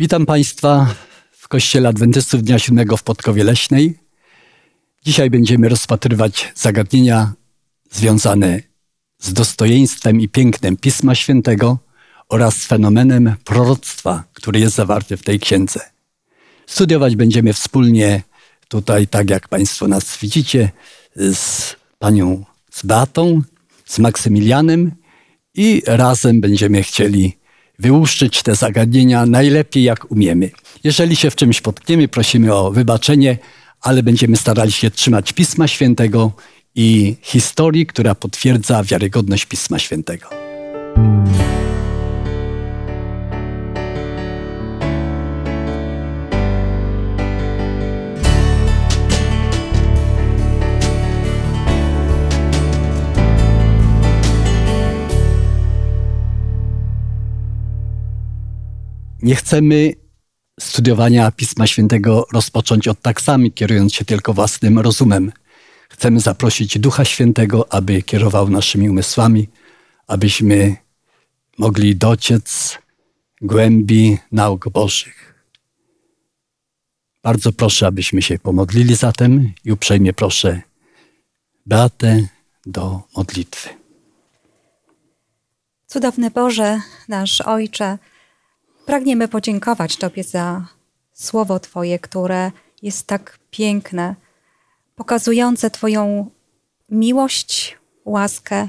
Witam Państwa w Kościele Adwentystów Dnia Siódmego w Podkowie Leśnej. Dzisiaj będziemy rozpatrywać zagadnienia związane z dostojeństwem i pięknem Pisma Świętego oraz fenomenem proroctwa, który jest zawarty w tej księdze. Studiować będziemy wspólnie tutaj, tak jak Państwo nas widzicie, z panią z Beatą, z Maksymilianem i razem będziemy chcieli wyłuszczyć te zagadnienia najlepiej jak umiemy. Jeżeli się w czymś potkniemy, prosimy o wybaczenie, ale będziemy starali się trzymać Pisma Świętego i historii, która potwierdza wiarygodność Pisma Świętego. nie chcemy studiowania Pisma Świętego rozpocząć od taksami, kierując się tylko własnym rozumem. Chcemy zaprosić Ducha Świętego, aby kierował naszymi umysłami, abyśmy mogli dociec głębi nauk Bożych. Bardzo proszę, abyśmy się pomodlili zatem i uprzejmie proszę Beatę do modlitwy. Cudowny Boże, nasz Ojcze, Pragniemy podziękować Tobie za słowo Twoje, które jest tak piękne, pokazujące Twoją miłość, łaskę,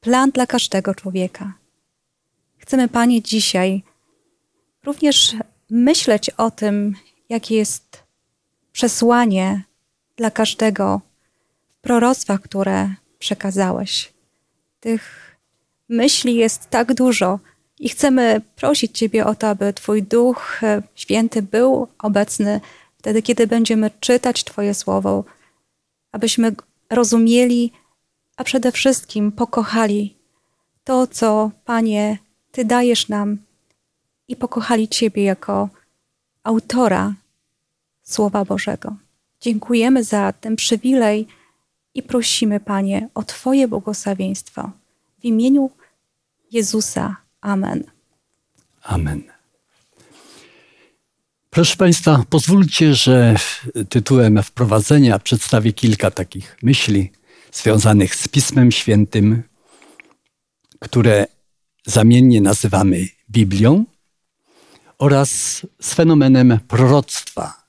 plan dla każdego człowieka. Chcemy, Panie, dzisiaj również myśleć o tym, jakie jest przesłanie dla każdego w prorozwach, które przekazałeś. Tych myśli jest tak dużo, i chcemy prosić Ciebie o to, aby Twój Duch e, Święty był obecny wtedy, kiedy będziemy czytać Twoje słowo, abyśmy rozumieli, a przede wszystkim pokochali to, co Panie Ty dajesz nam i pokochali Ciebie jako autora Słowa Bożego. Dziękujemy za ten przywilej i prosimy, Panie, o Twoje błogosławieństwo. W imieniu Jezusa Amen. Amen. Proszę Państwa, pozwólcie, że tytułem wprowadzenia przedstawię kilka takich myśli związanych z Pismem Świętym, które zamiennie nazywamy Biblią, oraz z fenomenem proroctwa,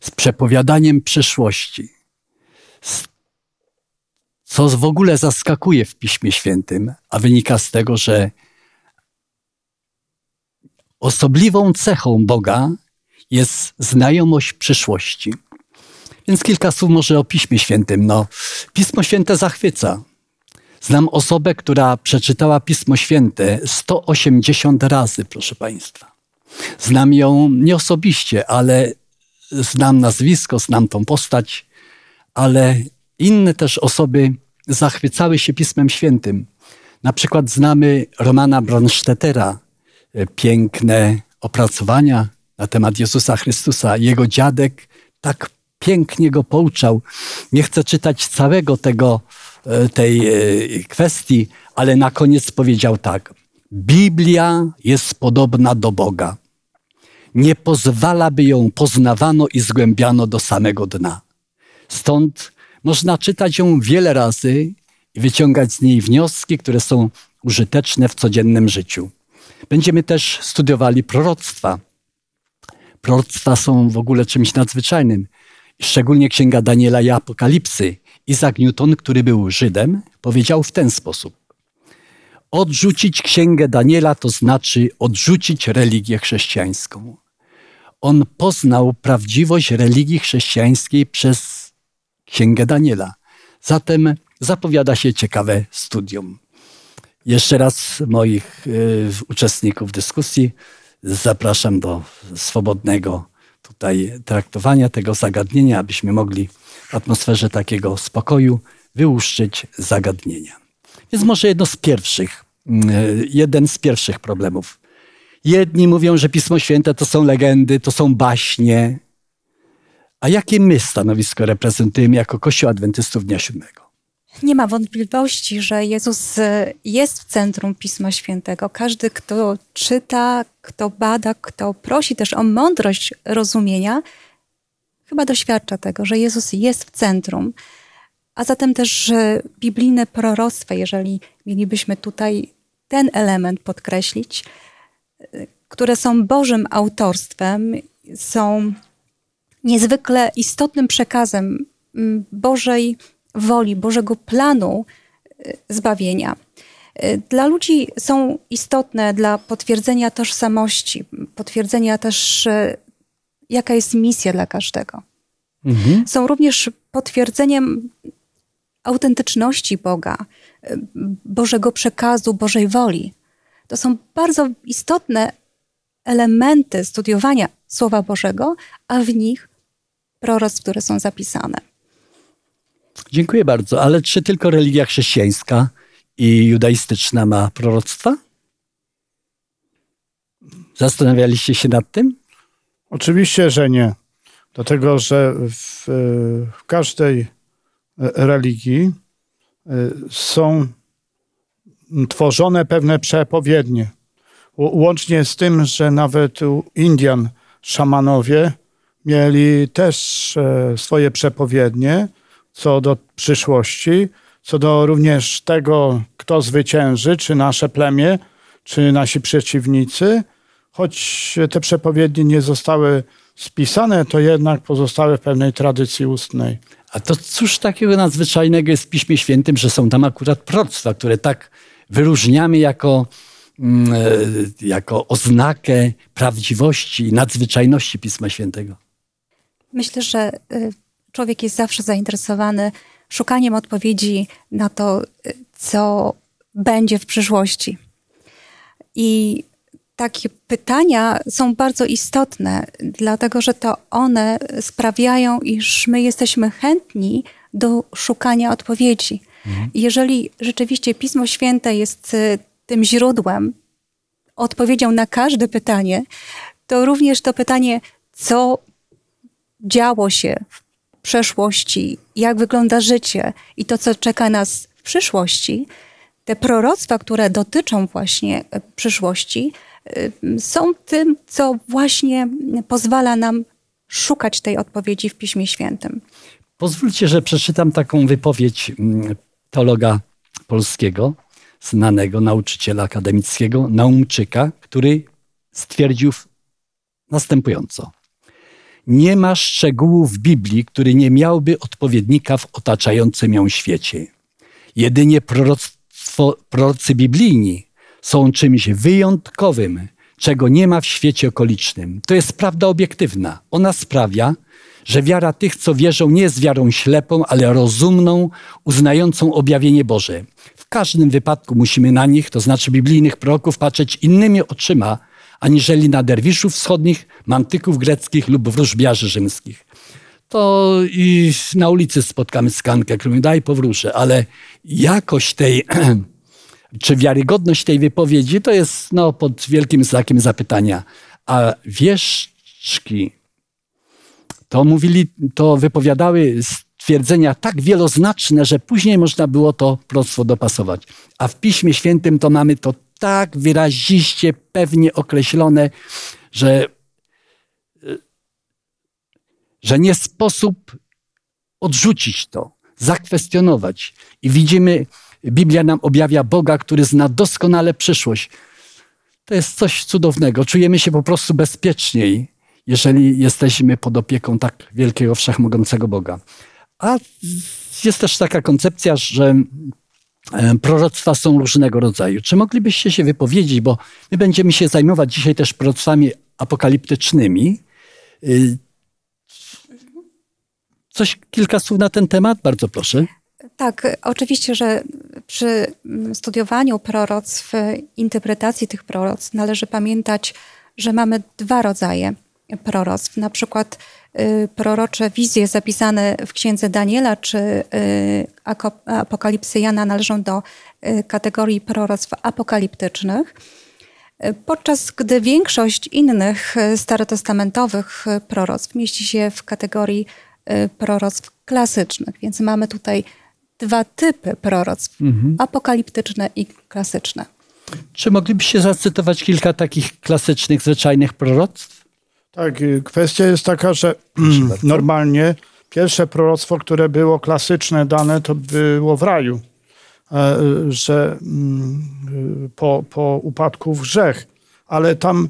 z przepowiadaniem przyszłości, z co w ogóle zaskakuje w Piśmie Świętym, a wynika z tego, że Osobliwą cechą Boga jest znajomość przyszłości. Więc kilka słów może o Piśmie Świętym. No, Pismo Święte zachwyca. Znam osobę, która przeczytała Pismo Święte 180 razy, proszę Państwa. Znam ją nie osobiście, ale znam nazwisko, znam tą postać, ale inne też osoby zachwycały się Pismem Świętym. Na przykład znamy Romana Bronstetera, E, piękne opracowania na temat Jezusa Chrystusa. Jego dziadek tak pięknie go pouczał. Nie chcę czytać całego tego, e, tej e, kwestii, ale na koniec powiedział tak. Biblia jest podobna do Boga. Nie pozwala, by ją poznawano i zgłębiano do samego dna. Stąd można czytać ją wiele razy i wyciągać z niej wnioski, które są użyteczne w codziennym życiu. Będziemy też studiowali proroctwa. Proroctwa są w ogóle czymś nadzwyczajnym. Szczególnie Księga Daniela i Apokalipsy. Isaac Newton, który był Żydem, powiedział w ten sposób. Odrzucić Księgę Daniela to znaczy odrzucić religię chrześcijańską. On poznał prawdziwość religii chrześcijańskiej przez Księgę Daniela. Zatem zapowiada się ciekawe studium. Jeszcze raz moich y, uczestników dyskusji zapraszam do swobodnego tutaj traktowania tego zagadnienia, abyśmy mogli w atmosferze takiego spokoju wyłuszczyć zagadnienia. Więc może jedno z pierwszych, y, jeden z pierwszych problemów. Jedni mówią, że Pismo Święte to są legendy, to są baśnie. A jakie my stanowisko reprezentujemy jako Kościół Adwentystów Dnia Siódmego? Nie ma wątpliwości, że Jezus e, jest w centrum Pisma Świętego. Każdy, kto czyta, kto bada, kto prosi też o mądrość rozumienia, chyba doświadcza tego, że Jezus jest w centrum. A zatem też e, biblijne proroctwo, jeżeli mielibyśmy tutaj ten element podkreślić, e, które są Bożym autorstwem, są niezwykle istotnym przekazem Bożej woli, Bożego planu e, zbawienia. E, dla ludzi są istotne dla potwierdzenia tożsamości, potwierdzenia też, e, jaka jest misja dla każdego. Mhm. Są również potwierdzeniem autentyczności Boga, Bożego przekazu, Bożej woli. To są bardzo istotne elementy studiowania Słowa Bożego, a w nich proroctw, które są zapisane. Dziękuję bardzo. Ale czy tylko religia chrześcijańska i judaistyczna ma proroctwa? Zastanawialiście się nad tym? Oczywiście, że nie. Dlatego, że w, w każdej religii y, są tworzone pewne przepowiednie. Łącznie z tym, że nawet u Indian szamanowie mieli też e, swoje przepowiednie, co do przyszłości, co do również tego, kto zwycięży, czy nasze plemię, czy nasi przeciwnicy. Choć te przepowiednie nie zostały spisane, to jednak pozostały w pewnej tradycji ustnej. A to cóż takiego nadzwyczajnego jest w Piśmie Świętym, że są tam akurat proroctwa, które tak wyróżniamy jako, mm, e, jako oznakę prawdziwości i nadzwyczajności Pisma Świętego? Myślę, że e, człowiek jest zawsze zainteresowany szukaniem odpowiedzi na to, co będzie w przyszłości. I takie pytania są bardzo istotne, dlatego że to one sprawiają, iż my jesteśmy chętni do szukania odpowiedzi. Mhm. Jeżeli rzeczywiście Pismo Święte jest y, tym źródłem, odpowiedzią na każde pytanie, to również to pytanie, co działo się w przeszłości, jak wygląda życie i to, co czeka nas w przyszłości, te proroctwa, które dotyczą właśnie e, przyszłości, e, są tym, co właśnie pozwala nam szukać tej odpowiedzi w Piśmie Świętym. Pozwólcie, że przeczytam taką wypowiedź mm, teologa polskiego, znanego nauczyciela akademickiego, Naumczyka, który stwierdził następująco. Nie ma szczegółu w Biblii, który nie miałby odpowiednika w otaczającym ją świecie. Jedynie proroctwo, prorocy biblijni są czymś wyjątkowym, czego nie ma w świecie okolicznym. To jest prawda obiektywna. Ona sprawia, że wiara tych, co wierzą, nie jest wiarą ślepą, ale rozumną, uznającą objawienie Boże. W każdym wypadku musimy na nich, to znaczy biblijnych proroków, patrzeć innymi oczyma aniżeli na derwiszów wschodnich, mantyków greckich lub wróżbiarzy rzymskich. To i na ulicy spotkamy skankę, którą daj powróżę, ale jakość tej, czy wiarygodność tej wypowiedzi, to jest no, pod wielkim znakiem zapytania. A wieszczki to mówili, to wypowiadały stwierdzenia tak wieloznaczne, że później można było to prosto dopasować. A w Piśmie Świętym to mamy to tak wyraziście, pewnie określone, że, e, że nie sposób odrzucić to, zakwestionować. I widzimy, Biblia nam objawia Boga, który zna doskonale przyszłość. To jest coś cudownego. Czujemy się po prostu bezpieczniej, jeżeli jesteśmy pod opieką tak wielkiego, wszechmogącego Boga. A jest też taka koncepcja, że E, proroctwa są różnego rodzaju. Czy moglibyście się wypowiedzieć, bo my będziemy się zajmować dzisiaj też proroctwami apokaliptycznymi. Y, coś, kilka słów na ten temat? Bardzo proszę. Tak, oczywiście, że przy studiowaniu proroctw, interpretacji tych proroctw należy pamiętać, że mamy dwa rodzaje proroctw. Na przykład Y, prorocze wizje zapisane w księdze Daniela czy y, Apokalipsy Jana należą do y, kategorii proroctw apokaliptycznych, podczas gdy większość innych starotestamentowych proroctw mieści się w kategorii proroctw klasycznych. Więc mamy tutaj dwa typy proroctw: mhm. apokaliptyczne i klasyczne. Czy moglibyście zacytować kilka takich klasycznych, zwyczajnych proroctw? Tak, y, kwestia jest taka, że normalnie pierwsze proroctwo, które było klasyczne dane, to było w raju, e, że mm, po, po upadku w grzech, ale tam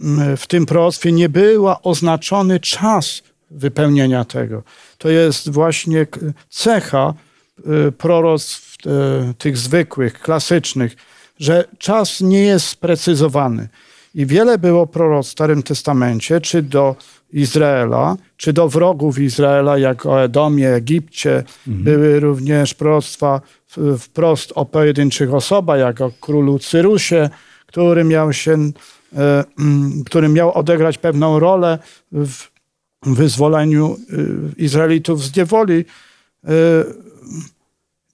mm, w tym proroctwie nie była oznaczony czas wypełnienia tego. To jest właśnie cecha y, proroctw e, tych zwykłych, klasycznych, że czas nie jest sprecyzowany. I wiele było proroc w Starym Testamencie, czy do Izraela, czy do wrogów Izraela, jak o Edomie, Egipcie. Mhm. Były również proroctwa wprost o pojedynczych osobach, jak o królu Cyrusie, który miał się, e, mm, który miał odegrać pewną rolę w wyzwoleniu e, Izraelitów z niewoli. E,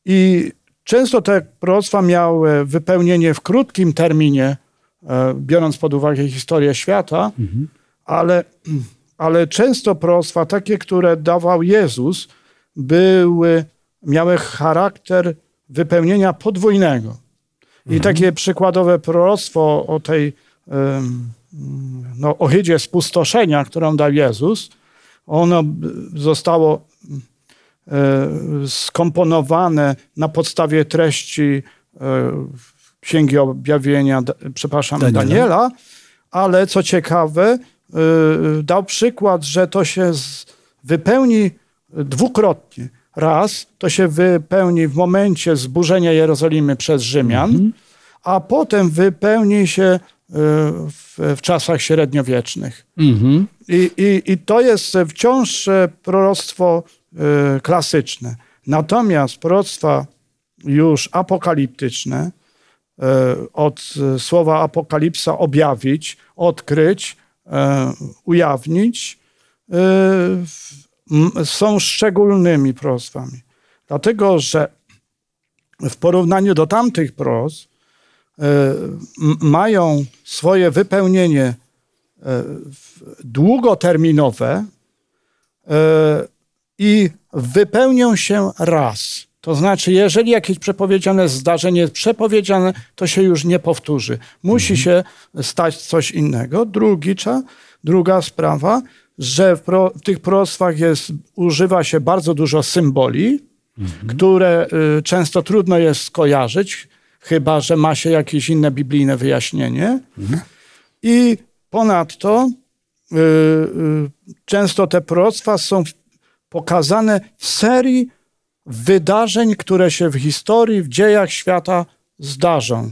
I często te proroctwa miały wypełnienie w krótkim terminie, E, biorąc pod uwagę historię świata, mhm. ale, ale często proroctwa, takie, które dawał Jezus, były, miały charakter wypełnienia podwójnego. I mhm. takie przykładowe proroctwo o tej no, ohydzie spustoszenia, którą dał Jezus, ono zostało e, skomponowane na podstawie treści e, Księgi Objawienia, przepraszam, Daniela. Daniela, ale co ciekawe, y, y, dał przykład, że to się wypełni dwukrotnie. Raz to się wypełni w momencie zburzenia Jerozolimy przez Rzymian, mhm. a potem wypełni się y, w, w czasach średniowiecznych. Mhm. I, i, I to jest wciąż e, proroctwo e, klasyczne. Natomiast proroctwa już apokaliptyczne, E, od e, słowa apokalipsa objawić, odkryć, e, ujawnić, są szczególnymi prozbami. Dlatego, że w porównaniu do tamtych proz mają swoje wypełnienie długoterminowe i wypełnią się raz. To znaczy, jeżeli jakieś przepowiedziane zdarzenie jest przepowiedziane, to się już nie powtórzy. Musi mhm. się stać coś innego. Drugi, druga sprawa, że w, pro, w tych prostwach jest, używa się bardzo dużo symboli, mhm. które y, często trudno jest skojarzyć, chyba że ma się jakieś inne biblijne wyjaśnienie. Mhm. I ponadto y, y, często te prostwa są pokazane w serii wydarzeń, które się w historii, w dziejach świata zdarzą.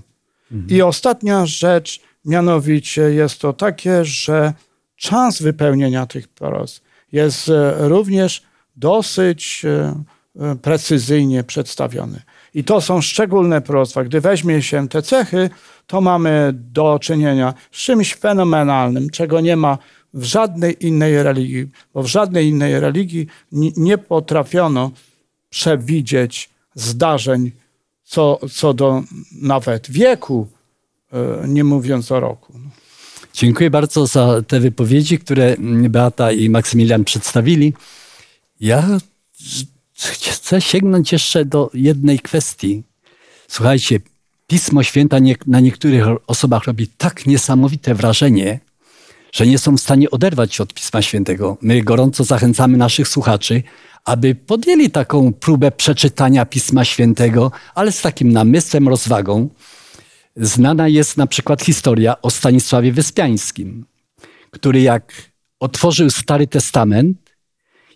Mhm. I ostatnia rzecz, mianowicie jest to takie, że czas wypełnienia tych pros jest e, również dosyć e, e, precyzyjnie przedstawiony. I to są szczególne proroctwa. Gdy weźmie się te cechy, to mamy do czynienia z czymś fenomenalnym, czego nie ma w żadnej innej religii, bo w żadnej innej religii nie potrafiono przewidzieć zdarzeń co, co do nawet wieku, e, nie mówiąc o roku. Dziękuję bardzo za te wypowiedzi, które Beata i Maksymilian przedstawili. Ja chcę sięgnąć jeszcze do jednej kwestii. Słuchajcie, Pismo Święta nie, na niektórych osobach robi tak niesamowite wrażenie, że nie są w stanie oderwać się od Pisma Świętego. My gorąco zachęcamy naszych słuchaczy, aby podjęli taką próbę przeczytania Pisma Świętego, ale z takim namysłem, rozwagą. Znana jest na przykład historia o Stanisławie Wyspiańskim, który jak otworzył Stary Testament,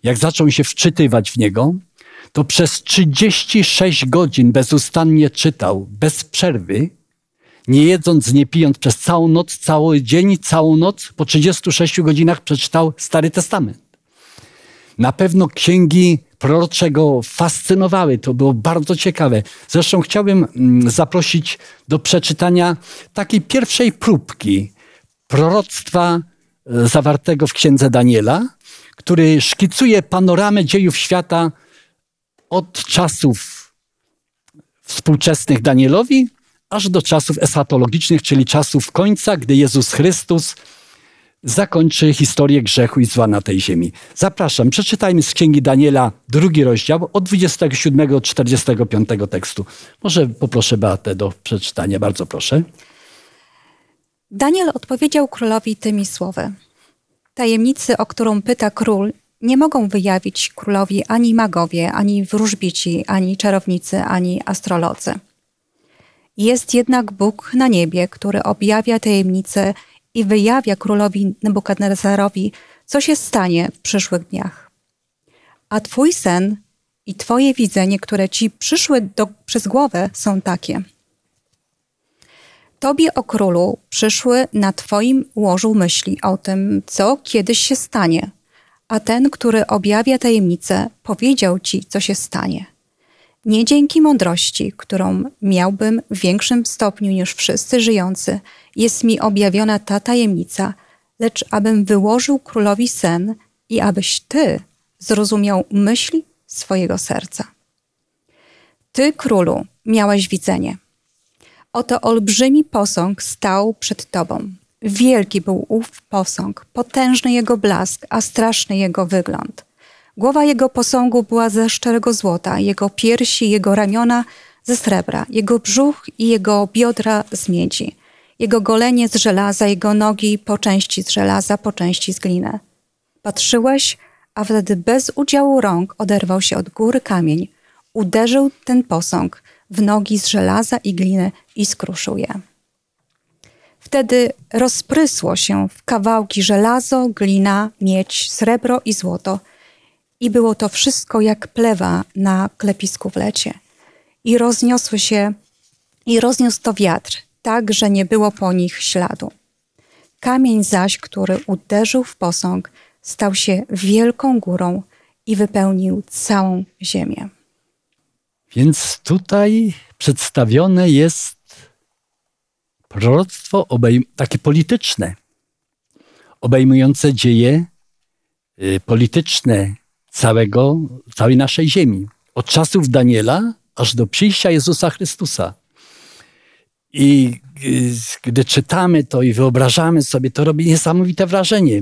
jak zaczął się wczytywać w niego, to przez 36 godzin bezustannie czytał, bez przerwy, nie jedząc, nie pijąc, przez całą noc, cały dzień, całą noc, po 36 godzinach przeczytał Stary Testament. Na pewno księgi prorocze go fascynowały. To było bardzo ciekawe. Zresztą chciałbym mm, zaprosić do przeczytania takiej pierwszej próbki proroctwa e, zawartego w księdze Daniela, który szkicuje panoramę dziejów świata od czasów współczesnych Danielowi aż do czasów esatologicznych, czyli czasów końca, gdy Jezus Chrystus zakończy historię grzechu i zła na tej ziemi. Zapraszam, przeczytajmy z Księgi Daniela drugi rozdział od 27 do 45 tekstu. Może poproszę Beatę do przeczytania, bardzo proszę. Daniel odpowiedział królowi tymi słowy. Tajemnicy, o którą pyta król, nie mogą wyjawić królowi ani magowie, ani wróżbici, ani czarownicy, ani astrolodzy. Jest jednak Bóg na niebie, który objawia tajemnice i wyjawia królowi Nebukadnezarowi, co się stanie w przyszłych dniach. A twój sen i twoje widzenie, które ci przyszły do, przez głowę, są takie. Tobie, o królu, przyszły na twoim łożu myśli o tym, co kiedyś się stanie, a ten, który objawia tajemnicę, powiedział ci, co się stanie – nie dzięki mądrości, którą miałbym w większym stopniu niż wszyscy żyjący, jest mi objawiona ta tajemnica, lecz abym wyłożył królowi sen i abyś ty zrozumiał myśl swojego serca. Ty, królu, miałeś widzenie. Oto olbrzymi posąg stał przed tobą. Wielki był ów posąg, potężny jego blask, a straszny jego wygląd. Głowa jego posągu była ze szczerego złota, jego piersi, jego ramiona ze srebra, jego brzuch i jego biodra z miedzi, jego golenie z żelaza, jego nogi po części z żelaza, po części z gliny. Patrzyłeś, a wtedy bez udziału rąk oderwał się od góry kamień, uderzył ten posąg w nogi z żelaza i gliny i skruszył je. Wtedy rozprysło się w kawałki żelazo, glina, miedź, srebro i złoto – i było to wszystko jak plewa na klepisku w lecie. I rozniosły się, i rozniósł to wiatr, tak, że nie było po nich śladu. Kamień zaś, który uderzył w posąg, stał się wielką górą i wypełnił całą ziemię. Więc tutaj przedstawione jest proroctwo takie polityczne, obejmujące dzieje y, polityczne całego, całej naszej ziemi. Od czasów Daniela aż do przyjścia Jezusa Chrystusa. I gdy czytamy to i wyobrażamy sobie, to robi niesamowite wrażenie.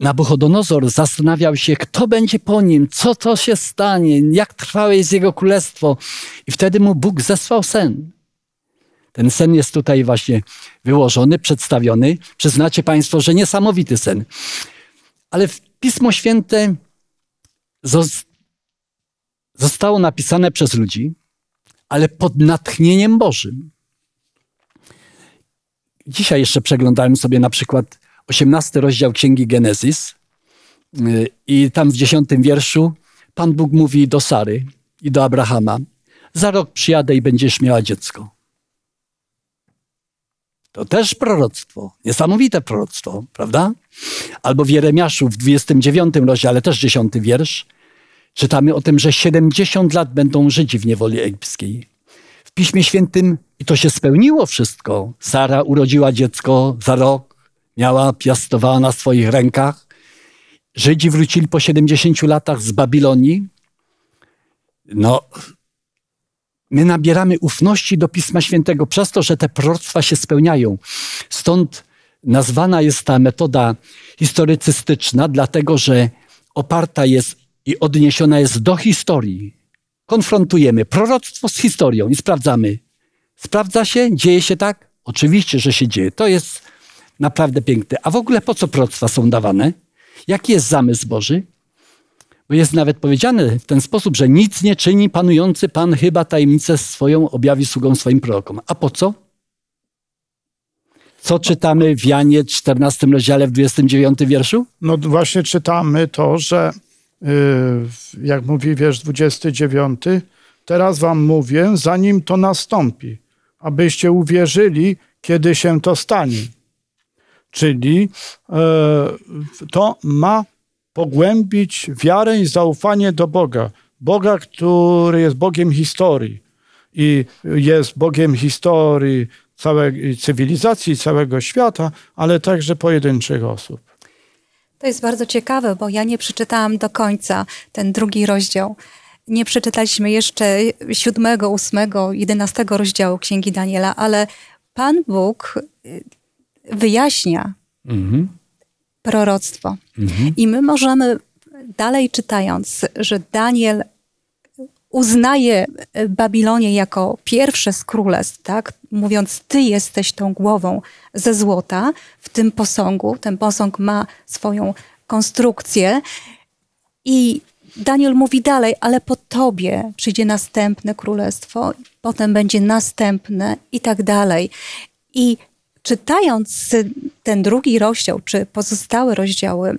Nabuchodonozor zastanawiał się, kto będzie po nim, co to się stanie, jak trwałe jest jego królestwo. I wtedy mu Bóg zesłał sen. Ten sen jest tutaj właśnie wyłożony, przedstawiony. Przyznacie Państwo, że niesamowity sen. Ale Pismo Święte zostało napisane przez ludzi, ale pod natchnieniem Bożym. Dzisiaj jeszcze przeglądałem sobie na przykład 18 rozdział Księgi Genezis y, i tam w 10 wierszu Pan Bóg mówi do Sary i do Abrahama, za rok przyjadę i będziesz miała dziecko. To też proroctwo, niesamowite proroctwo, prawda? Albo w Jeremiaszu w 29 rozdziale, też 10 wiersz, czytamy o tym, że 70 lat będą Żydzi w niewoli egipskiej. W Piśmie Świętym i to się spełniło wszystko. Sara urodziła dziecko za rok, miała, piastowała na swoich rękach. Żydzi wrócili po 70 latach z Babilonii. No, my nabieramy ufności do Pisma Świętego przez to, że te proroctwa się spełniają. Stąd Nazwana jest ta metoda historycystyczna, dlatego że oparta jest i odniesiona jest do historii. Konfrontujemy proroctwo z historią i sprawdzamy. Sprawdza się? Dzieje się tak? Oczywiście, że się dzieje. To jest naprawdę piękne. A w ogóle po co proroctwa są dawane? Jaki jest zamysł Boży? Bo jest nawet powiedziane w ten sposób, że nic nie czyni panujący Pan, chyba tajemnicę swoją objawi sługą swoim prorokom. A po co? Co czytamy w Janie 14 rozdziale w 29 wierszu? No właśnie czytamy to, że y, jak mówi wiersz 29, teraz wam mówię, zanim to nastąpi, abyście uwierzyli, kiedy się to stanie. Czyli e, to ma pogłębić wiarę i zaufanie do Boga. Boga, który jest Bogiem historii. I jest Bogiem historii całej cywilizacji, całego świata, ale także pojedynczych osób. To jest bardzo ciekawe, bo ja nie przeczytałam do końca ten drugi rozdział. Nie przeczytaliśmy jeszcze siódmego, ósmego, jedenastego rozdziału Księgi Daniela, ale Pan Bóg y, wyjaśnia mhm. proroctwo. Mhm. I my możemy dalej czytając, że Daniel uznaje e, Babilonię jako pierwsze z królestw, tak? mówiąc, ty jesteś tą głową ze złota w tym posągu. Ten posąg ma swoją konstrukcję i Daniel mówi dalej, ale po tobie przyjdzie następne królestwo, potem będzie następne i tak dalej. I czytając ten drugi rozdział, czy pozostałe rozdziały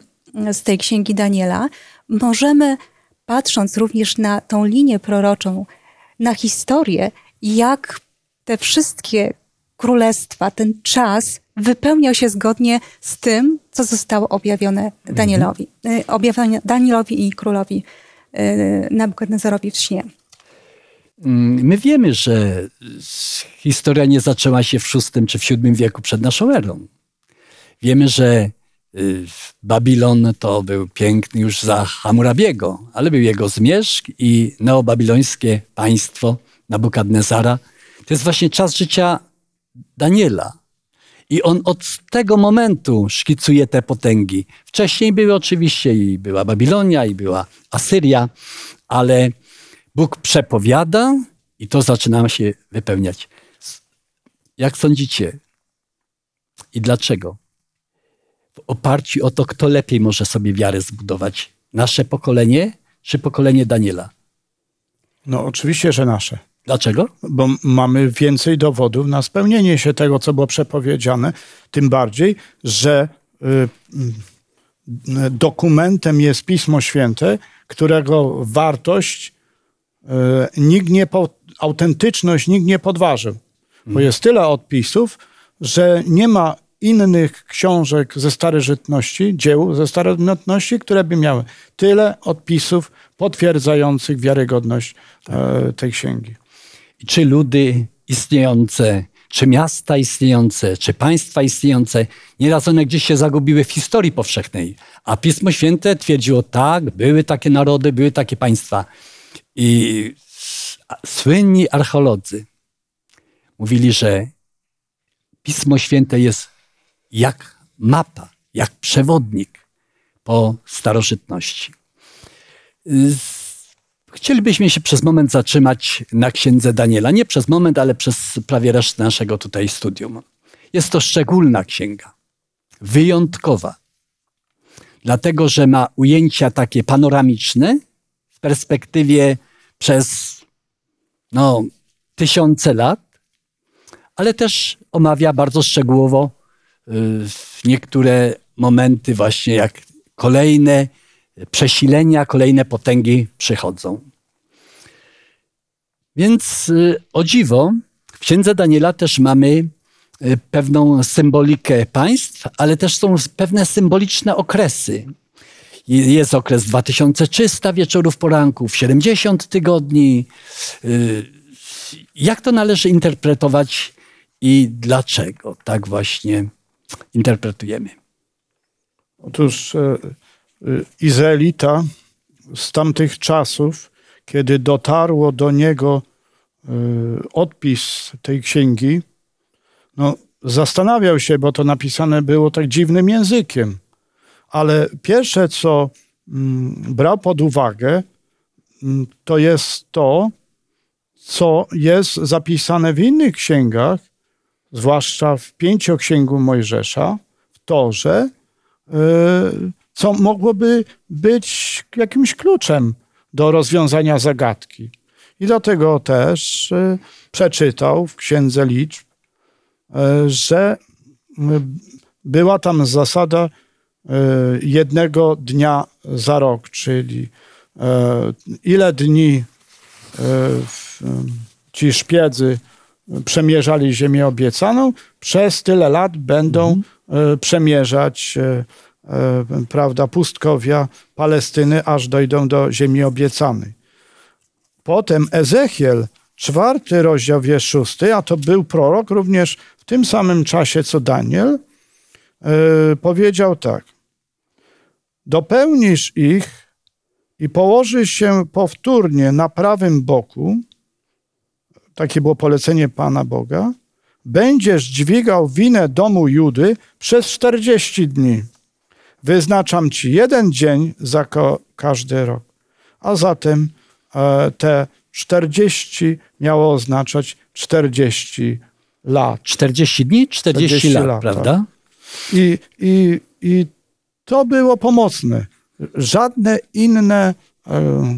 z tej księgi Daniela, możemy patrząc również na tą linię proroczą, na historię, jak te wszystkie królestwa, ten czas wypełniał się zgodnie z tym, co zostało objawione Danielowi, mhm. Y, objawione Danielowi i królowi y, Nabukadnezorowi w śnie. Mm, my wiemy, że historia nie zaczęła się w VI czy w VII wieku przed naszą erą. Wiemy, że Y, Babilon to był piękny już za Hamurabiego, ale był jego zmierzch i neobabilońskie państwo Nabukadnezara. To jest właśnie czas życia Daniela. I on od tego momentu szkicuje te potęgi. Wcześniej były oczywiście i była Babilonia, i była Asyria, ale Bóg przepowiada i to zaczyna się wypełniać. Jak sądzicie? I dlaczego? oparci o to, kto lepiej może sobie wiarę zbudować. Nasze pokolenie czy pokolenie Daniela? No oczywiście, że nasze. Dlaczego? Bo mamy więcej dowodów na spełnienie się tego, co było przepowiedziane, tym bardziej, że y, y, dokumentem jest Pismo Święte, którego wartość y, nikt nie po, autentyczność nikt nie podważył. Bo mhm. jest tyle odpisów, że nie ma innych książek ze starej dzieł ze starej które by miały tyle odpisów potwierdzających wiarygodność tak. tej księgi. Czy ludy istniejące, czy miasta istniejące, czy państwa istniejące, nieraz one gdzieś się zagubiły w historii powszechnej, a Pismo Święte twierdziło tak, były takie narody, były takie państwa. I słynni archeolodzy mówili, że Pismo Święte jest jak mapa, jak przewodnik po starożytności. Chcielibyśmy się przez moment zatrzymać na księdze Daniela. Nie przez moment, ale przez prawie resztę naszego tutaj studium. Jest to szczególna księga, wyjątkowa, dlatego że ma ujęcia takie panoramiczne w perspektywie przez no, tysiące lat, ale też omawia bardzo szczegółowo Y, niektóre momenty właśnie jak kolejne przesilenia, kolejne potęgi przychodzą. Więc y, o dziwo, w Księdze Daniela też mamy y, pewną symbolikę państw, ale też są pewne symboliczne okresy. Jest okres 2300 wieczorów poranków, 70 tygodni. Jak to należy interpretować i dlaczego tak właśnie interpretujemy? Otóż e, e, Izelita z tamtych czasów, kiedy dotarło do niego e, odpis tej księgi, no, zastanawiał się, bo to napisane było tak dziwnym językiem. Ale pierwsze, co mm, brał pod uwagę, mm, to jest to, co jest zapisane w innych księgach, zwłaszcza w pięcioksięgu Mojżesza, w Torze, e, co mogłoby być jakimś kluczem do rozwiązania zagadki. I dlatego też e, przeczytał w Księdze Liczb, e, że była tam zasada jednego dnia za rok, czyli ile dni ci szpiedzy przemierzali Ziemię obiecaną, przez tyle lat będą mhm. E, przemierzać e, e, prawda, pustkowia Palestyny, aż dojdą do Ziemi obiecanej. Potem Ezechiel, czwarty rozdział, wiersz szósty, a to był prorok również w tym samym czasie co Daniel, powiedział tak. Dopełnisz ich i położysz się powtórnie na prawym boku, takie było polecenie Pana Boga, będziesz dźwigał winę domu Judy przez 40 dni. Wyznaczam ci jeden dzień za każdy rok. A zatem e, te 40 miało oznaczać 40 lat. 40 dni, 40, 40 lat, lat, prawda? Tak. I, i, I to było pomocne. Żadne inne e,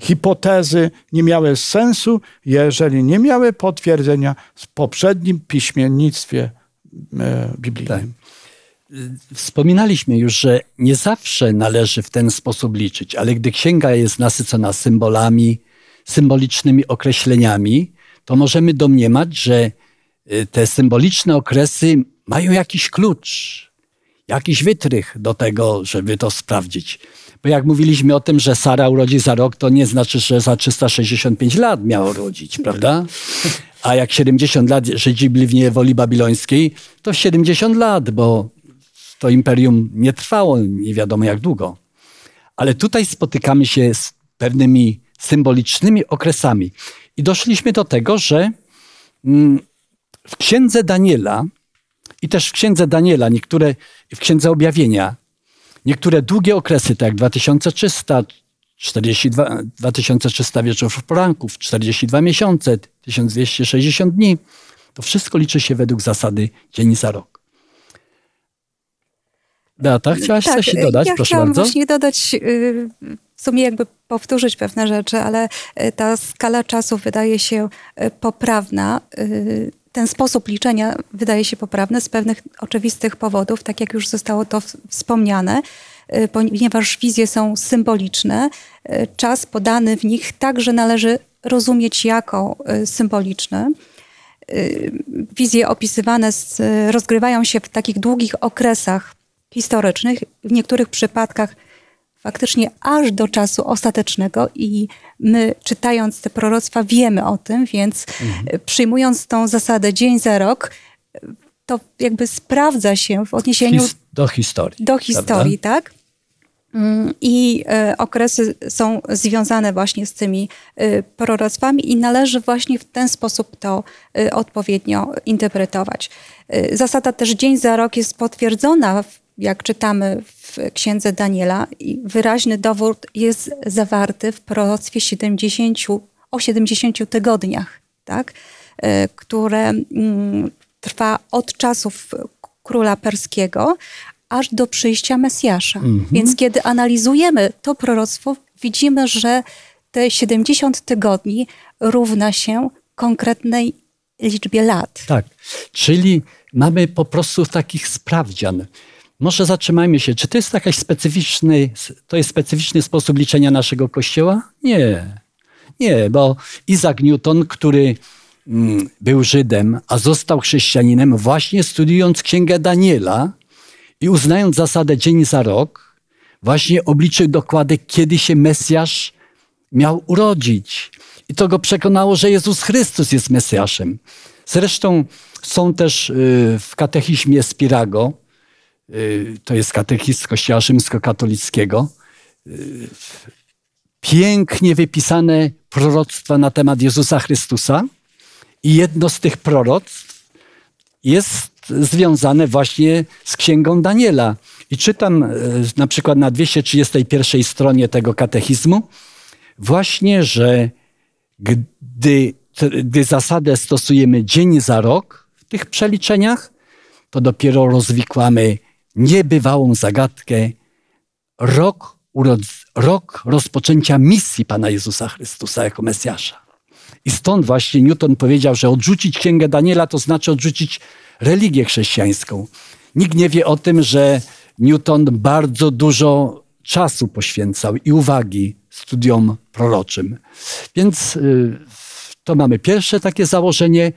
hipotezy nie miały sensu, jeżeli nie miały potwierdzenia w poprzednim piśmiennictwie e, biblijnym. Tak. Wspominaliśmy już, że nie zawsze należy w ten sposób liczyć, ale gdy księga jest nasycona symbolami, symbolicznymi określeniami, to możemy domniemać, że e, te symboliczne okresy mają jakiś klucz, jakiś wytrych do tego, żeby to sprawdzić. Bo jak mówiliśmy o tym, że Sara urodzi za rok, to nie znaczy, że za 365 lat miała urodzić, prawda? A jak 70 lat Żydzi byli w niewoli babilońskiej, to 70 lat, bo to imperium nie trwało nie wiadomo jak długo. Ale tutaj spotykamy się z pewnymi symbolicznymi okresami. I doszliśmy do tego, że mm, w księdze Daniela i też w księdze Daniela, niektóre w księdze objawienia, Niektóre długie okresy, tak jak 2300, 42, 2300 wieczorów poranków, 42 miesiące, 1260 dni, to wszystko liczy się według zasady dzień za rok. Beata, chciałaś tak, coś dodać? Ja Proszę chciałam bardzo. właśnie dodać, y, w sumie jakby powtórzyć pewne rzeczy, ale y, ta skala czasu wydaje się y, poprawna ten sposób liczenia wydaje się poprawny z pewnych oczywistych powodów, tak jak już zostało to wspomniane, y, ponieważ wizje są symboliczne. Y, czas podany w nich także należy rozumieć jako y, symboliczny. Wizje opisywane z, rozgrywają się w takich długich okresach historycznych, w niektórych przypadkach faktycznie aż do czasu ostatecznego i my czytając te proroctwa wiemy o tym, więc mhm. E, przyjmując tą zasadę dzień za rok, to jakby sprawdza się w odniesieniu His do historii. Do historii, prawda? tak? Mm, I e, okresy są związane właśnie z tymi e, proroctwami i należy właśnie w ten sposób to odpowiednio interpretować. Zasada też dzień za rok jest potwierdzona w jak czytamy w księdze Daniela, wyraźny dowód jest zawarty w proroctwie 70, o 70 tygodniach, tak? E, które mm, trwa od czasów króla perskiego aż do przyjścia Mesjasza. Mhm. Więc kiedy analizujemy to proroctwo, widzimy, że te 70 tygodni równa się konkretnej liczbie lat. Tak, czyli mamy po prostu takich sprawdzian. Może zatrzymajmy się, czy to jest jakiś specyficzny, to jest specyficzny sposób liczenia naszego Kościoła? Nie. Nie, bo Isaac Newton, który mm, był Żydem, a został chrześcijaninem, właśnie studiując Księgę Daniela i uznając zasadę dzień za rok, właśnie obliczył dokładnie, kiedy się Mesjasz miał urodzić. I to go przekonało, że Jezus Chrystus jest Mesjaszem. Zresztą są też y, w katechizmie Spirago Y, to jest katechizm Kościoła Rzymskokatolickiego, y, pięknie wypisane proroctwa na temat Jezusa Chrystusa i jedno z tych proroctw jest związane właśnie z Księgą Daniela. I czytam y, na przykład na 231 stronie tego katechizmu właśnie, że gdy, gdy zasadę stosujemy dzień za rok w tych przeliczeniach, to dopiero rozwikłamy niebywałą zagadkę rok, rok rozpoczęcia misji Pana Jezusa Chrystusa jako Mesjasza. I stąd właśnie Newton powiedział, że odrzucić Księgę Daniela to znaczy odrzucić religię chrześcijańską. Nikt nie wie o tym, że Newton bardzo dużo czasu poświęcał i uwagi studiom proroczym. Więc y, to mamy pierwsze takie założenie.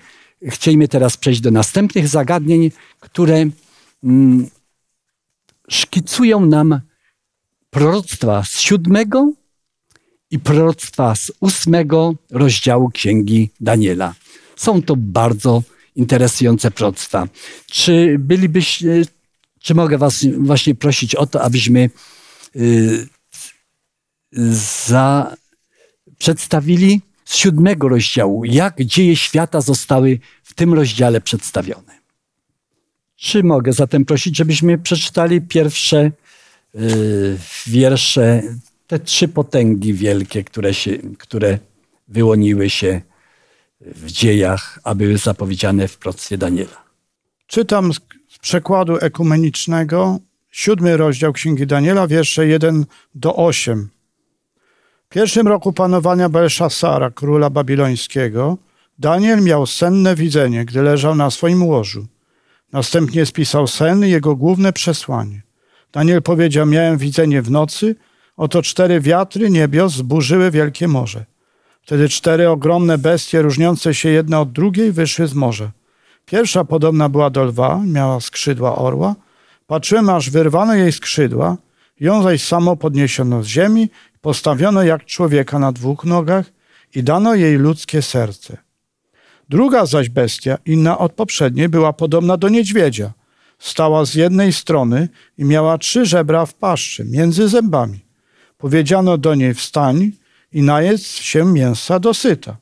Chcielibyśmy teraz przejść do następnych zagadnień, które mm, szkicują nam proroctwa z siódmego i proroctwa z ósmego rozdziału Księgi Daniela. Są to bardzo interesujące proroctwa. Czy e, czy mogę was właśnie prosić o to, abyśmy y, za, przedstawili z siódmego rozdziału, jak dzieje świata zostały w tym rozdziale przedstawione. Czy mogę zatem prosić, żebyśmy przeczytali pierwsze y, wiersze, te trzy potęgi wielkie, które, się, które wyłoniły się w dziejach, a były zapowiedziane w procesie Daniela? Czytam z przekładu ekumenicznego, siódmy rozdział Księgi Daniela, wiersze 1 do 8. W pierwszym roku panowania Belszasara, króla babilońskiego, Daniel miał senne widzenie, gdy leżał na swoim łożu – Następnie spisał sen i jego główne przesłanie. Daniel powiedział: Miałem widzenie w nocy, oto cztery wiatry niebios zburzyły wielkie morze. Wtedy cztery ogromne bestie, różniące się jedna od drugiej, wyszły z morza. Pierwsza podobna była do lwa, miała skrzydła orła. Patrzyłem, aż wyrwano jej skrzydła, ją zaś samo podniesiono z ziemi, postawiono jak człowieka na dwóch nogach i dano jej ludzkie serce. Druga zaś bestia, inna od poprzedniej, była podobna do niedźwiedzia. Stała z jednej strony i miała trzy żebra w paszczy, między zębami. Powiedziano do niej wstań i najedz się mięsa dosyta.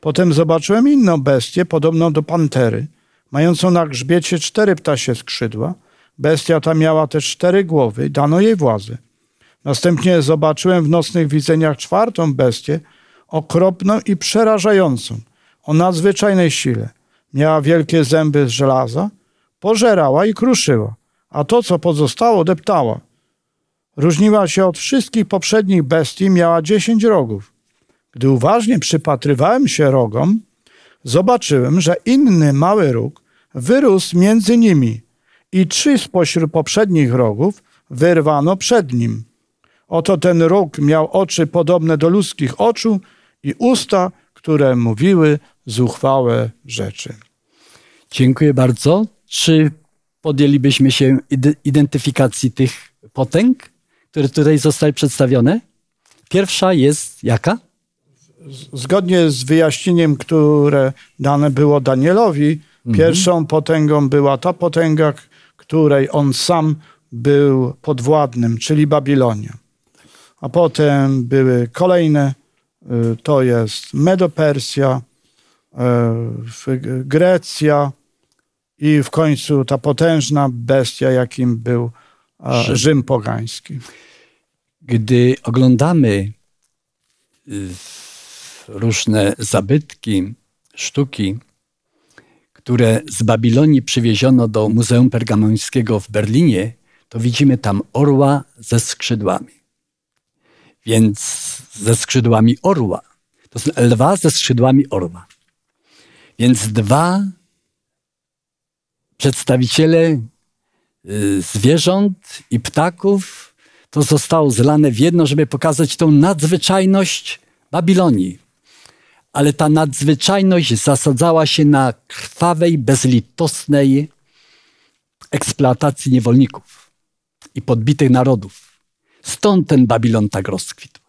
Potem zobaczyłem inną bestię, podobną do pantery, mającą na grzbiecie cztery ptasie skrzydła. Bestia ta miała też cztery głowy i dano jej władzę. Następnie zobaczyłem w nocnych widzeniach czwartą bestię, okropną i przerażającą o nadzwyczajnej sile. Miała wielkie zęby z żelaza, pożerała i kruszyła, a to, co pozostało, deptała. Różniła się od wszystkich poprzednich bestii, miała dziesięć rogów. Gdy uważnie przypatrywałem się rogom, zobaczyłem, że inny mały róg wyrósł między nimi i trzy spośród poprzednich rogów wyrwano przed nim. Oto ten róg miał oczy podobne do ludzkich oczu i usta które mówiły zuchwałe rzeczy. Dziękuję bardzo. Czy podjęlibyśmy się identyfikacji tych potęg, które tutaj zostały przedstawione? Pierwsza jest jaka? Zgodnie z wyjaśnieniem, które dane było Danielowi, mhm. pierwszą potęgą była ta potęga, której on sam był podwładnym, czyli Babilonia. A potem były kolejne Y, to jest Medopersja, y, Grecja i w końcu ta potężna bestia, jakim był Rzym, Rzym pogański. Gdy oglądamy y, różne zabytki, sztuki, które z Babilonii przywieziono do Muzeum Pergamońskiego w Berlinie, to widzimy tam orła ze skrzydłami. Więc ze skrzydłami orła. To są lwa ze skrzydłami orła. Więc dwa przedstawiciele y, zwierząt i ptaków to zostało zlane w jedno, żeby pokazać tą nadzwyczajność Babilonii. Ale ta nadzwyczajność zasadzała się na krwawej, bezlitosnej eksploatacji niewolników i podbitych narodów. Stąd ten Babilon tak rozkwitł.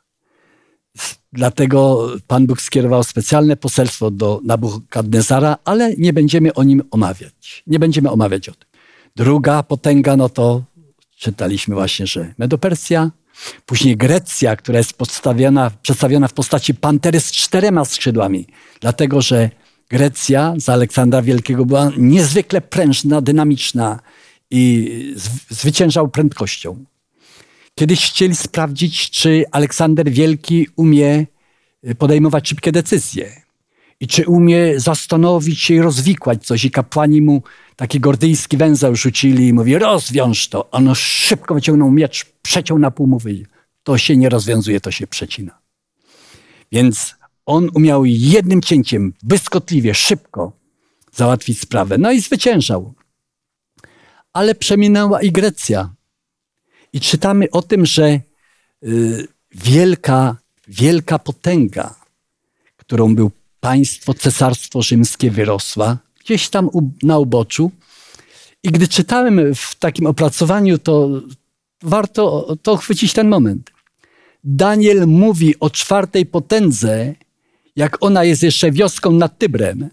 Dlatego Pan Bóg skierował specjalne poselstwo do Nabuchadnezara, ale nie będziemy o nim omawiać. Nie będziemy omawiać o tym. Druga potęga, no to czytaliśmy właśnie, że Medopersja, później Grecja, która jest przedstawiona w postaci pantery z czterema skrzydłami, dlatego że Grecja za Aleksandra Wielkiego była niezwykle prężna, dynamiczna i zwyciężał prędkością. Kiedyś chcieli sprawdzić, czy Aleksander Wielki umie y, podejmować szybkie decyzje i czy umie zastanowić się i rozwikłać coś. I kapłani mu taki gordyjski węzeł rzucili i mówi, rozwiąż to. Ono szybko wyciągnął miecz, przeciął na pół, mówi, to się nie rozwiązuje, to się przecina. Więc on umiał jednym cięciem, błyskotliwie, szybko załatwić sprawę. No i zwyciężał. Ale przeminęła i Grecja. I czytamy o tym, że y, wielka, wielka potęga, którą był państwo, cesarstwo rzymskie, wyrosła gdzieś tam na uboczu. I gdy czytałem w takim opracowaniu, to warto to chwycić ten moment. Daniel mówi o czwartej potędze, jak ona jest jeszcze wioską nad Tybrem.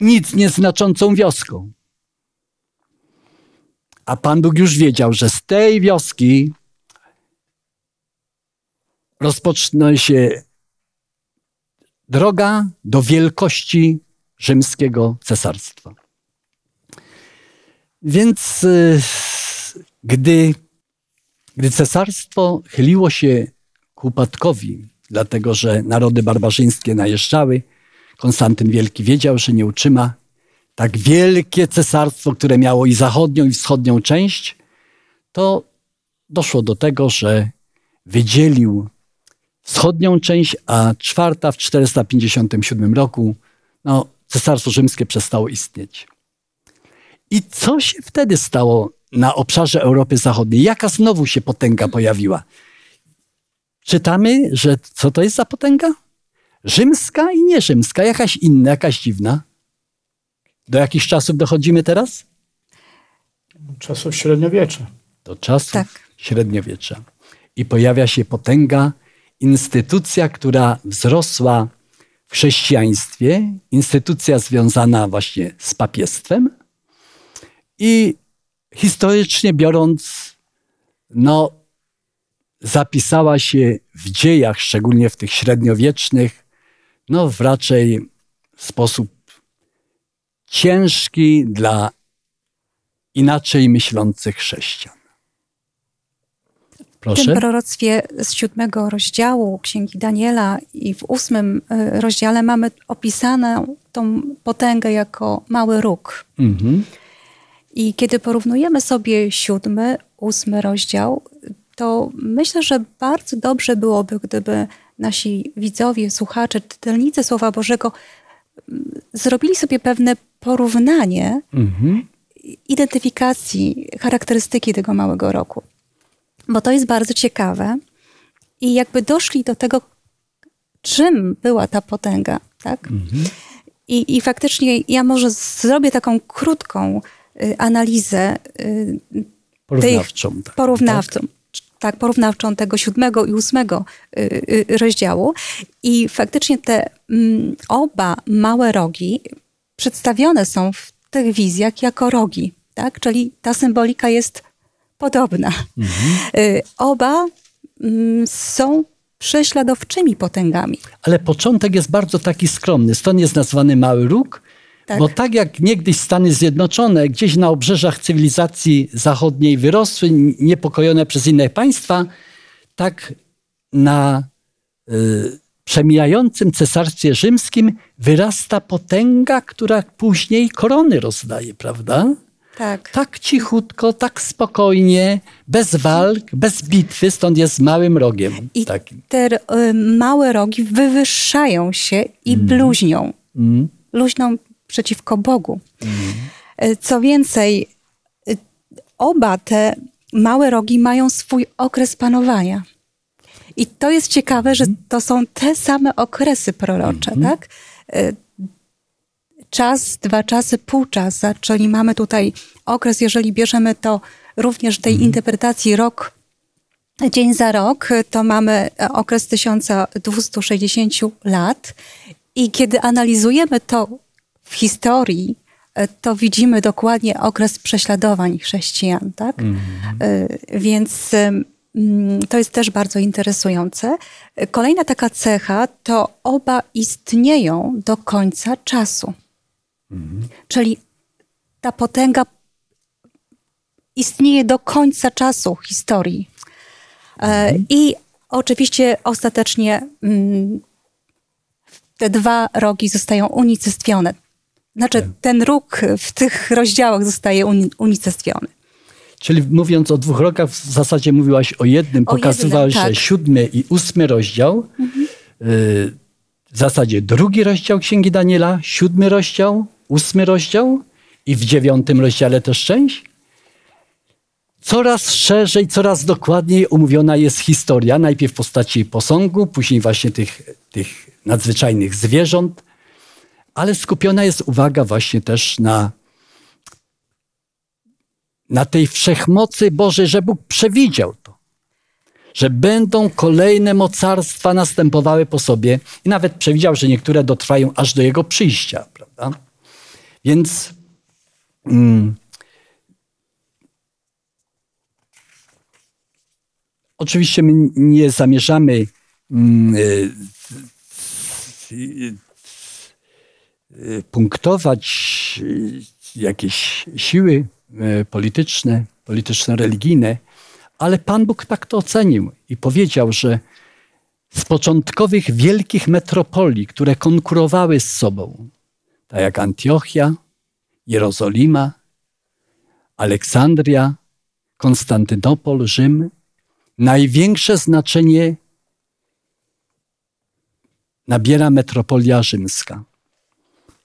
Nic nieznaczącą wioską. A Pan Bóg już wiedział, że z tej wioski rozpocznie się droga do wielkości rzymskiego cesarstwa. Więc y, gdy, gdy cesarstwo chyliło się ku upadkowi, dlatego że narody barbarzyńskie najeżdżały, Konstantyn Wielki wiedział, że nie utrzyma tak wielkie cesarstwo, które miało i zachodnią, i wschodnią część, to doszło do tego, że wydzielił wschodnią część, a czwarta w 457 roku no, Cesarstwo Rzymskie przestało istnieć. I co się wtedy stało na obszarze Europy Zachodniej? Jaka znowu się potęga pojawiła? Czytamy, że co to jest za potęga? Rzymska i nierzymska, jakaś inna, jakaś dziwna. Do jakich czasów dochodzimy teraz? Czasów średniowiecza. Do czasów tak. średniowiecza. I pojawia się potęga, instytucja, która wzrosła w chrześcijaństwie, instytucja związana właśnie z papiestwem i historycznie biorąc, no, zapisała się w dziejach, szczególnie w tych średniowiecznych, no, w raczej sposób ciężki dla inaczej myślących chrześcijan. Proszę. W tym proroctwie z siódmego rozdziału Księgi Daniela i w ósmym e, rozdziale mamy opisaną tą potęgę jako mały róg. Mhm. I kiedy porównujemy sobie siódmy, ósmy rozdział, to myślę, że bardzo dobrze byłoby, gdyby nasi widzowie, słuchacze, czytelnicy Słowa Bożego zrobili sobie pewne porównanie mhm. identyfikacji, charakterystyki tego małego roku. Bo to jest bardzo ciekawe i jakby doszli do tego, czym była ta potęga, tak? Mhm. I, I faktycznie ja może zrobię taką krótką y, analizę y, porównawczą. Tej, tak, porównawczą. Tak? tak, porównawczą tego siódmego i ósmego y, y, rozdziału. I faktycznie te mm, oba małe rogi przedstawione są w tych wizjach jako rogi, tak? Czyli ta symbolika jest podobna. Mhm. Y, oba mm, są prześladowczymi potęgami. Ale początek jest bardzo taki skromny. Stąd jest nazwany mały róg, tak. Bo no tak jak niegdyś Stany Zjednoczone gdzieś na obrzeżach cywilizacji zachodniej wyrosły, niepokojone przez inne państwa, tak na y, przemijającym cesarstwie rzymskim wyrasta potęga, która później korony rozdaje, prawda? Tak. tak cichutko, tak spokojnie, bez walk, bez bitwy, stąd jest małym rogiem. I takim. te y, małe rogi wywyższają się i mm. bluźnią. Mm. Luźną przeciwko Bogu. Mhm. E, co więcej, e, oba te małe rogi mają swój okres panowania. I to jest ciekawe, że mhm. to są te same okresy prorocze, mhm. tak? E, czas, dwa czasy, pół czasa, czyli mamy tutaj okres, jeżeli bierzemy to również tej interpretacji rok, dzień za rok, to mamy okres 1260 lat. I kiedy analizujemy to w historii e, to widzimy dokładnie okres prześladowań chrześcijan, tak? Mhm. E, więc mm, to jest też bardzo interesujące. E, kolejna taka cecha to oba istnieją do końca czasu. Mhm. Czyli ta potęga istnieje do końca czasu historii. Mhm. I oczywiście ostatecznie mm, te dwa rogi zostają unicestwione. Znaczy tak. ten róg w tych rozdziałach zostaje unicestwiony. Czyli mówiąc o dwóch rokach, w zasadzie mówiłaś o jednym, Pokazywałaś, że tak. siódmy i ósmy rozdział. Mhm. Y, w zasadzie drugi rozdział Księgi Daniela, siódmy rozdział, ósmy rozdział i w dziewiątym rozdziale też część. Coraz szerzej, coraz dokładniej omówiona jest historia, najpierw w postaci posągu, później właśnie tych, tych nadzwyczajnych zwierząt, ale skupiona jest uwaga właśnie też na, na tej wszechmocy Bożej, że Bóg przewidział to, że będą kolejne mocarstwa następowały po sobie i nawet przewidział, że niektóre dotrwają aż do Jego przyjścia, prawda? Więc mm, oczywiście my nie zamierzamy mm, y, punktować y, jakieś siły e, polityczne, polityczno-religijne, ale Pan Bóg tak to ocenił i powiedział, że z początkowych wielkich metropolii, które konkurowały z sobą, tak jak Antiochia, Jerozolima, Aleksandria, Konstantynopol, Rzym, największe znaczenie nabiera metropolia rzymska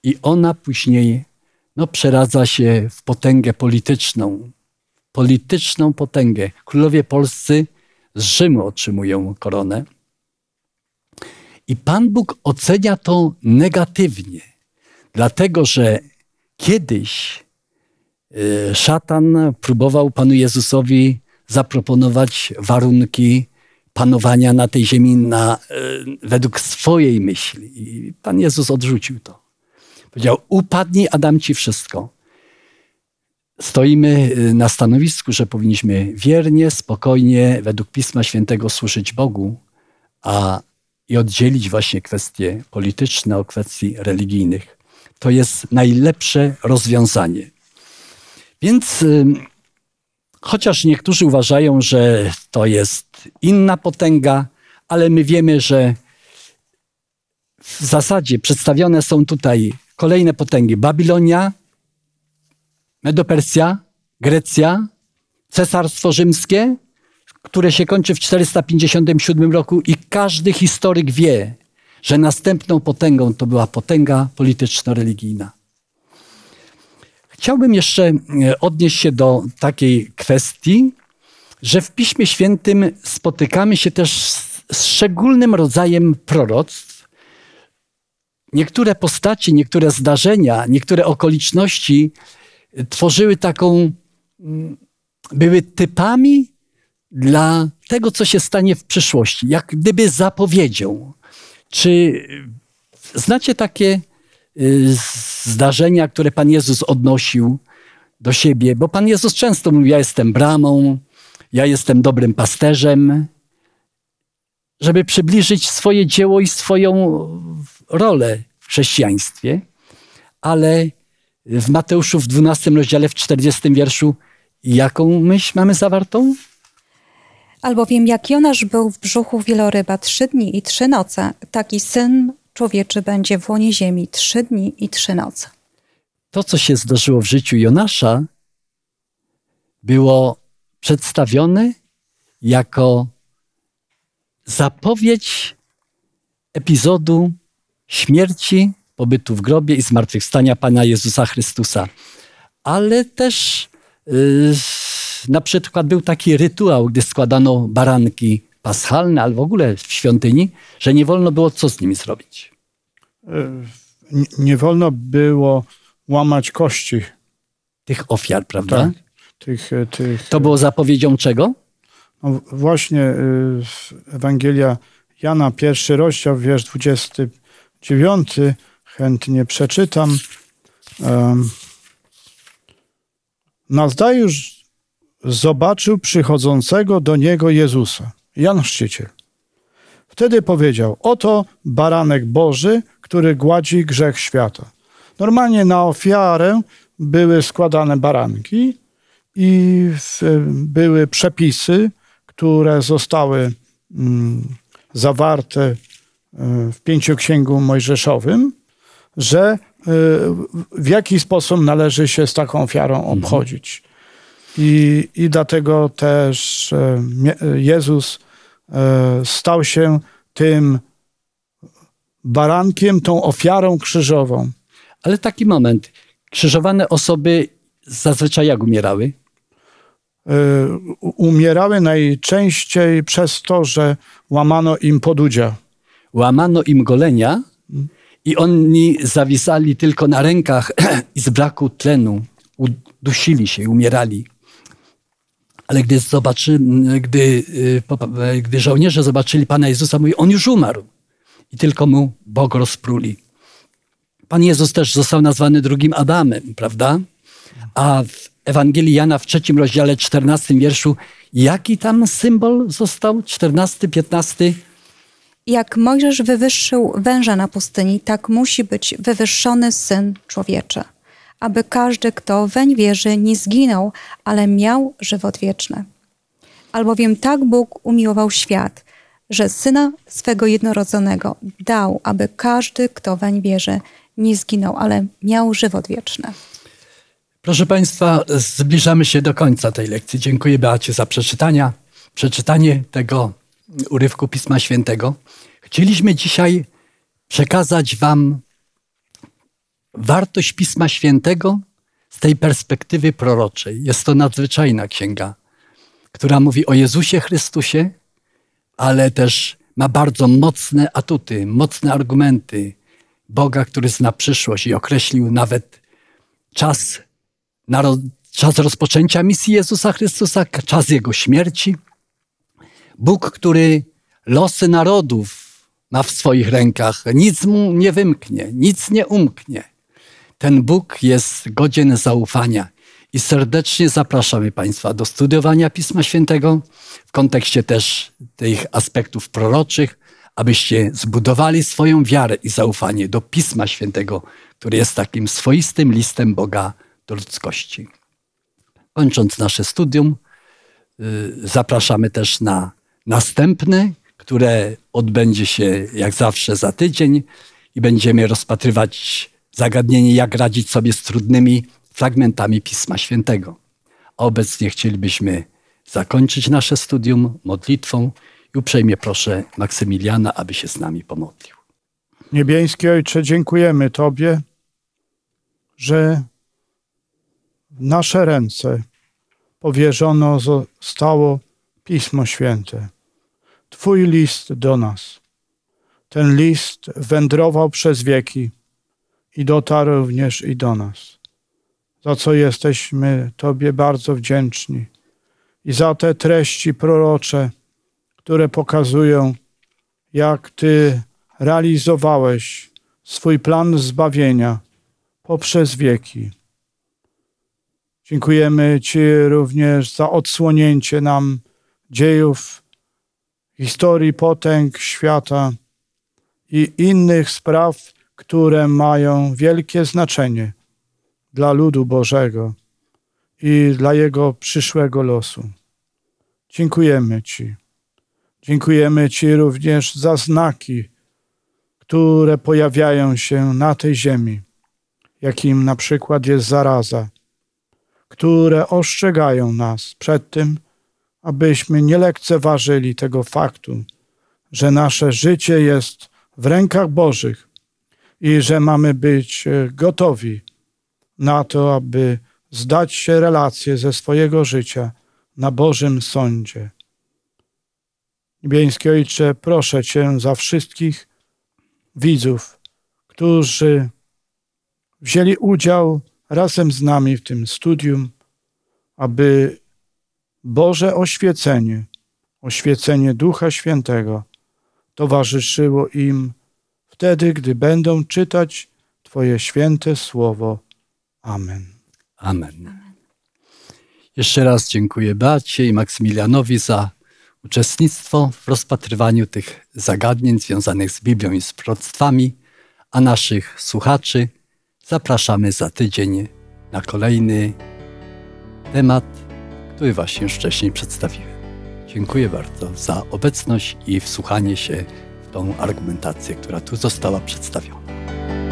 i ona później no, przeradza się w potęgę polityczną. Polityczną potęgę. Królowie polscy z Rzymu otrzymują koronę. I Pan Bóg ocenia to negatywnie, dlatego że kiedyś y, szatan próbował Panu Jezusowi zaproponować warunki panowania na tej ziemi na, y, według swojej myśli. I Pan Jezus odrzucił to. Powiedział, upadnij, a dam ci wszystko. Stoimy y, na stanowisku, że powinniśmy wiernie, spokojnie, według Pisma Świętego służyć Bogu, a i oddzielić właśnie kwestie polityczne od kwestii religijnych. To jest najlepsze rozwiązanie. Więc y, chociaż niektórzy uważają, że to jest inna potęga, ale my wiemy, że w zasadzie przedstawione są tutaj kolejne potęgi. Babilonia, Medopersja, Grecja, Cesarstwo Rzymskie, które się kończy w 457 roku i każdy historyk wie, że następną potęgą to była potęga polityczno-religijna. Chciałbym jeszcze e, odnieść się do takiej kwestii, że w Piśmie Świętym spotykamy się też z szczególnym rodzajem proroctw, niektóre postacie, niektóre zdarzenia, niektóre okoliczności y, tworzyły taką, mm, były typami dla tego, co się stanie w przyszłości, jak gdyby zapowiedzią. Czy y, znacie takie y, zdarzenia, które Pan Jezus odnosił do siebie? Bo Pan Jezus często mówi: Ja jestem bramą, ja jestem dobrym pasterzem, żeby przybliżyć swoje dzieło i swoją rolę w chrześcijaństwie, ale w Mateuszu w 12 rozdziale, w 40 wierszu, jaką myśl mamy zawartą? Albowiem jak Jonasz był w brzuchu wieloryba trzy dni i trzy noce, taki Syn Człowieczy będzie w łonie ziemi trzy dni i trzy noce. To, co się zdarzyło w życiu Jonasza, było przedstawione jako zapowiedź epizodu śmierci, pobytu w grobie i zmartwychwstania Pana Jezusa Chrystusa. Ale też yy, na przykład był taki rytuał, gdy składano baranki paschalne, ale w ogóle w świątyni, że nie wolno było co z nimi zrobić. Y, nie, wolno było łamać kości. Tych ofiar, prawda? Tak. Tych, y, tych... To było zapowiedzią czego? No właśnie y, Ewangelia Jana, pierwszy rozdział, wiersz 20, dziewiąty, chętnie przeczytam. Nazdajusz zobaczył przychodzącego do niego Jezusa, Jan Chrzciciel. Wtedy powiedział: Oto baranek Boży, który gładzi grzech świata. Normalnie na ofiarę były składane baranki i były przepisy, które zostały mm, zawarte w pięcioksięgu mojżeszowym, że e, w jaki sposób należy się z taką ofiarą mhm. obchodzić. I, i dlatego też e, e, Jezus stał się tym barankiem, tą ofiarą krzyżową. Ale taki moment. Krzyżowane osoby zazwyczaj jak umierały? Umierały najczęściej przez to, że łamano im podudzia łamano im golenia i oni zawisali tylko na rękach i z braku tlenu udusili się, i umierali. Ale gdy, zobaczy, gdy, y, y, gdy żołnierze zobaczyli Pana Jezusa, mówi, on już umarł. I tylko mu Bóg rozpruli. Pan Jezus też został nazwany drugim Adamem, prawda? A w Ewangelii Jana w trzecim rozdziale, czternastym wierszu, jaki tam symbol został? Czternasty, piętnasty? Jak Mojżesz wywyższył węża na pustyni, tak musi być wywyższony syn człowieczy, aby każdy, kto weń wierzy, nie zginął, ale miał żywot wieczny. Albowiem tak Bóg umiłował świat, że syna swego jednorodzonego dał, aby każdy, kto weń wierzy, nie zginął, ale miał żywot wieczny. Proszę Państwa, zbliżamy się do końca tej lekcji. Dziękuję Beacie za przeczytania, przeczytanie tego urywku Pisma Świętego. Chcieliśmy dzisiaj przekazać Wam wartość Pisma Świętego z tej perspektywy proroczej. Jest to nadzwyczajna księga, która mówi o Jezusie Chrystusie, ale też ma bardzo mocne atuty, mocne argumenty Boga, który zna przyszłość i określił nawet czas, czas rozpoczęcia misji Jezusa Chrystusa, czas Jego śmierci – Bóg, który losy narodów ma w swoich rękach, nic mu nie wymknie, nic nie umknie. Ten Bóg jest godzien zaufania. I serdecznie zapraszamy Państwa do studiowania Pisma Świętego w kontekście też tych aspektów proroczych, abyście zbudowali swoją wiarę i zaufanie do Pisma Świętego, który jest takim swoistym listem Boga do ludzkości. Kończąc nasze studium, y, zapraszamy też na następny, które odbędzie się jak zawsze za tydzień i będziemy rozpatrywać zagadnienie, jak radzić sobie z trudnymi fragmentami Pisma Świętego. A obecnie chcielibyśmy zakończyć nasze studium modlitwą i uprzejmie proszę Maksymiliana, aby się z nami pomodlił. Niebieski Ojcze, dziękujemy Tobie, że nasze ręce powierzono zostało Pismo Święte. Twój list do nas. Ten list wędrował przez wieki i dotarł również i do nas, za co jesteśmy Tobie bardzo wdzięczni i za te treści prorocze, które pokazują, jak Ty realizowałeś swój plan zbawienia poprzez wieki. Dziękujemy Ci również za odsłonięcie nam dziejów historii potęg świata i innych spraw, które mają wielkie znaczenie dla ludu Bożego i dla jego przyszłego losu. Dziękujemy Ci. Dziękujemy Ci również za znaki, które pojawiają się na tej ziemi, jakim na przykład jest zaraza, które ostrzegają nas przed tym, abyśmy nie lekceważyli tego faktu, że nasze życie jest w rękach Bożych i że mamy być e, gotowi na to, aby zdać się relacje ze swojego życia na Bożym sądzie. Niebieski Ojcze, proszę Cię za wszystkich widzów, którzy wzięli udział razem z nami w tym studium, aby Boże oświecenie, oświecenie Ducha Świętego towarzyszyło im wtedy, gdy będą czytać Twoje święte słowo. Amen. Amen. Jeszcze raz dziękuję Beacie i Maksymilianowi za uczestnictwo w rozpatrywaniu tych zagadnień związanych z Biblią i z prostwami, a naszych słuchaczy zapraszamy za tydzień na kolejny temat który właśnie wcześniej przedstawiłem. Dziękuję bardzo za obecność i wsłuchanie się w tą argumentację, która tu została przedstawiona.